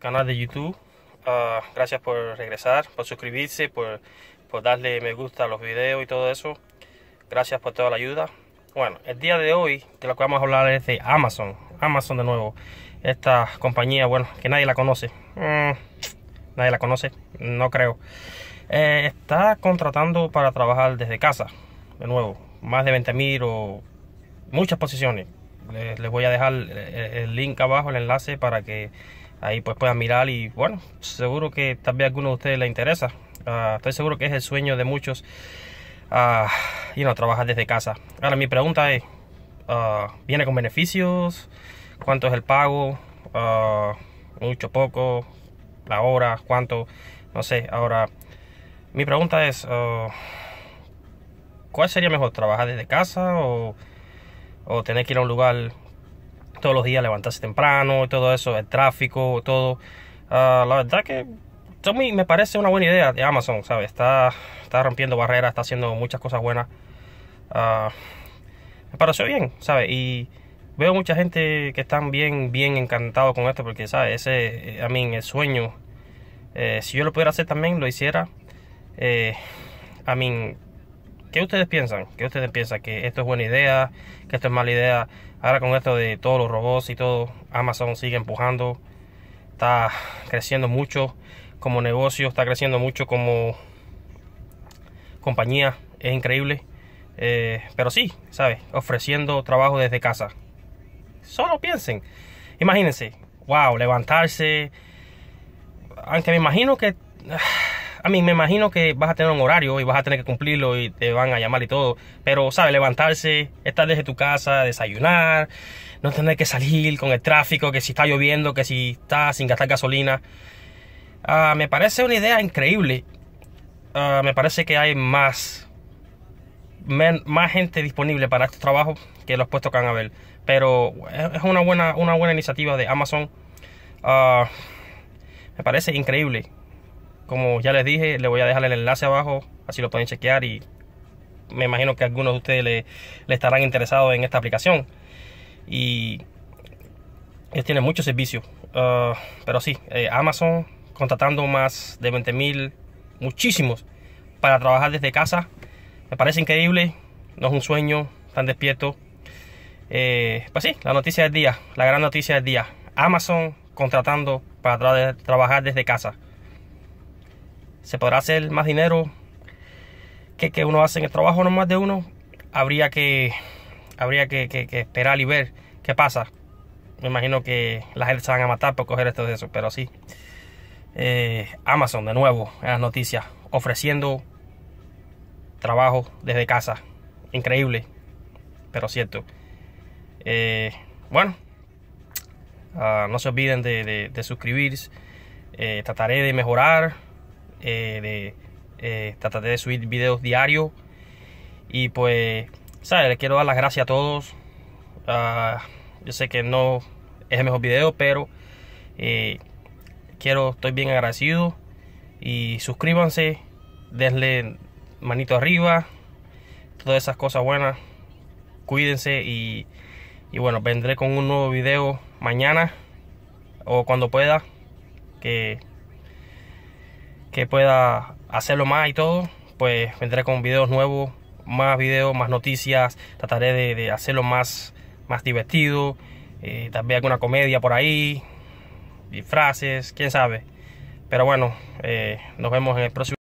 canal de YouTube. Ah, gracias por regresar, por suscribirse, por, por darle me gusta a los videos y todo eso. Gracias por toda la ayuda. Bueno, el día de hoy de lo que vamos a hablar es de Amazon. Amazon de nuevo. Esta compañía, bueno, que nadie la conoce. Mm, nadie la conoce, no creo. Eh, está contratando para trabajar desde casa. De nuevo, más de 20 mil o muchas posiciones. Les, voy a dejar el link abajo, el enlace para que ahí pues puedan mirar y bueno, seguro que también a alguno de ustedes les interesa. Ah, estoy seguro que es el sueño de muchos uh, y no trabajar desde casa. Ahora mi pregunta es, ah, ¿viene con beneficios? ¿Cuánto es el pago? Ah, mucho, poco, la hora, cuánto, no sé. Ahora, mi pregunta es, ¿cuál sería mejor? ¿Trabajar desde casa o, o tener que ir a un lugar todos los días levantarse temprano, y todo eso, el tráfico, todo. Ah, la verdad que a me parece una buena idea de Amazon, ¿sabes? Está, está rompiendo barreras, está haciendo muchas cosas buenas. Ah, me pareció bien, ¿sabes? Y veo mucha gente que están bien, bien encantados con esto porque, ¿sabes? Ese, a eh, mí, el sueño, eh, si yo lo pudiera hacer también, lo hiciera. a eh, mí, ¿Qué ustedes piensan? ¿Qué ustedes piensan? ¿Que esto es buena idea? ¿Que esto es mala idea? Ahora con esto de todos los robots y todo, Amazon sigue empujando. Está creciendo mucho como negocio, está creciendo mucho como compañía. Es increíble. Eh, pero sí, ¿sabes? Ofreciendo trabajo desde casa. Solo piensen. Imagínense. Wow, levantarse. Aunque me imagino que ah, a mí me imagino que vas a tener un horario y vas a tener que cumplirlo y te van a llamar y todo, pero sabes, levantarse, estar desde tu casa, desayunar, no tener que salir con el tráfico, que si está lloviendo, que si está sin gastar gasolina. Ah, me parece una idea increíble. Ah, me parece que hay más, más gente disponible para estos trabajos que los puestos que van a ver. Pero es una buena, una buena iniciativa de Amazon. Ah, me parece increíble. Como ya les dije, le voy a dejar el enlace abajo, así lo pueden chequear y me imagino que algunos de ustedes le, estarán interesados en esta aplicación. Y tiene muchos servicios, ah, pero sí, eh, Amazon contratando más de 20 mil, muchísimos, para trabajar desde casa. Me parece increíble, no es un sueño, tan despierto eh, pues sí, la noticia del día, la gran noticia del día. Amazon contratando para trabajar desde casa se podrá hacer más dinero que, uno hace en el trabajo no más de uno. Habría que, habría que, esperar y ver qué pasa. Me imagino que la gente se van a matar por coger esto de eso, pero sí. Eh, Amazon, de nuevo, en las noticias, ofreciendo trabajo desde casa. Increíble, pero cierto. Eh, bueno, ah, no se olviden de, suscribirse. Eh, trataré de mejorar eh, de, eh, trataré de subir videos diarios. Y pues, ¿sabes? Les quiero dar las gracias a todos. Ah, yo sé que no es el mejor video, pero eh, quiero, estoy bien agradecido. Y suscríbanse, denle manito arriba, todas esas cosas buenas. Cuídense y, y, bueno, vendré con un nuevo video mañana o cuando pueda. Que que pueda hacerlo más y todo, pues vendré con videos nuevos, más videos, más noticias, trataré de, hacerlo más, más divertido, eh, También alguna comedia por ahí, disfraces, quién sabe. Pero bueno, eh, nos vemos en el próximo.